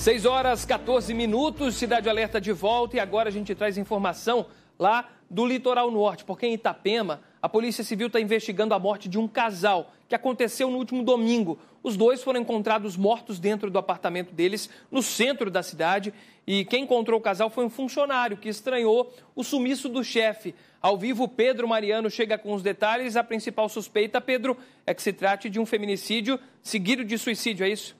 6 horas 14 minutos, Cidade Alerta de volta e agora a gente traz informação lá do litoral norte, porque em Itapema a Polícia Civil está investigando a morte de um casal que aconteceu no último domingo. Os dois foram encontrados mortos dentro do apartamento deles, no centro da cidade. E quem encontrou o casal foi um funcionário que estranhou o sumiço do chefe. Ao vivo, Pedro Mariano chega com os detalhes. A principal suspeita, Pedro, é que se trate de um feminicídio seguido de suicídio, é isso?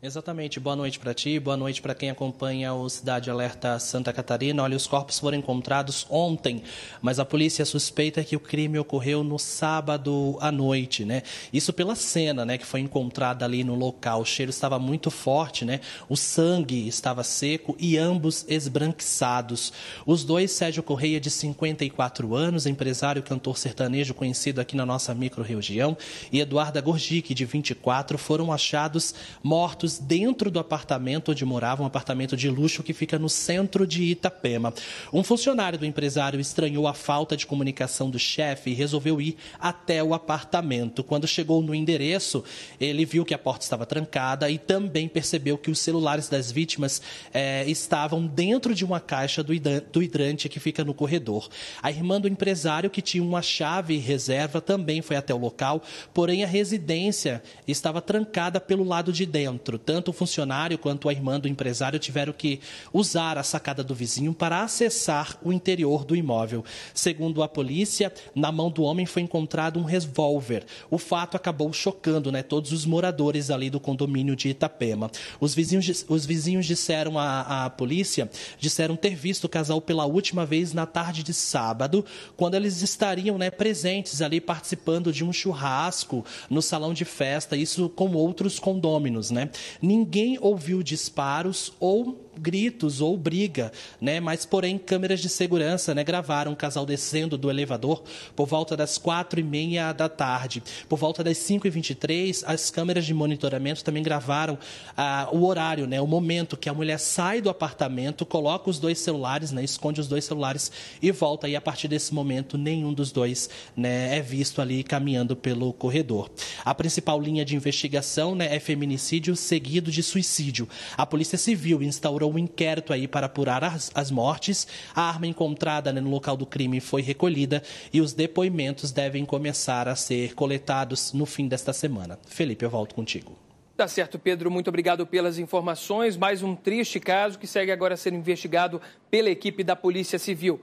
Exatamente. Boa noite para ti, boa noite para quem acompanha o Cidade Alerta Santa Catarina. Olha, os corpos foram encontrados ontem, mas a polícia suspeita que o crime ocorreu no sábado à noite, né? Isso pela cena, né, que foi encontrada ali no local. O cheiro estava muito forte, né? O sangue estava seco e ambos esbranquiçados. Os dois, Sérgio Correia, de 54 anos, empresário cantor sertanejo conhecido aqui na nossa micro-região, e Eduarda Gorgic, de 24, foram achados mortos assassinatos dentro do apartamento onde morava, um apartamento de luxo que fica no centro de Itapema. Um funcionário do empresário estranhou a falta de comunicação do chefe e resolveu ir até o apartamento. Quando chegou no endereço, ele viu que a porta estava trancada e também percebeu que os celulares das vítimas é, estavam dentro de uma caixa do hidrante que fica no corredor. A irmã do empresário, que tinha uma chave reserva, também foi até o local, porém a residência estava trancada pelo lado de dentro. Tanto o funcionário quanto a irmã do empresário tiveram que usar a sacada do vizinho para acessar o interior do imóvel. Segundo a polícia, na mão do homem foi encontrado um revólver. O fato acabou chocando né, todos os moradores ali do condomínio de Itapema. Os vizinhos, os vizinhos disseram à, à polícia, disseram ter visto o casal pela última vez na tarde de sábado, quando eles estariam né, presentes ali participando de um churrasco no salão de festa, isso com outros condôminos, né? Ninguém ouviu disparos ou gritos ou briga, né? Mas porém câmeras de segurança, né, gravaram um casal descendo do elevador por volta das quatro e meia da tarde. Por volta das cinco e vinte e três as câmeras de monitoramento também gravaram ah, o horário, né, o momento que a mulher sai do apartamento, coloca os dois celulares, né, esconde os dois celulares e volta. E a partir desse momento nenhum dos dois, né, é visto ali caminhando pelo corredor. A principal linha de investigação, né, é feminicídio, seguido de suicídio. A Polícia Civil instaurou um inquérito aí para apurar as, as mortes. A arma encontrada né, no local do crime foi recolhida e os depoimentos devem começar a ser coletados no fim desta semana. Felipe, eu volto contigo. Tá certo, Pedro. Muito obrigado pelas informações. Mais um triste caso que segue agora a ser investigado pela equipe da Polícia Civil.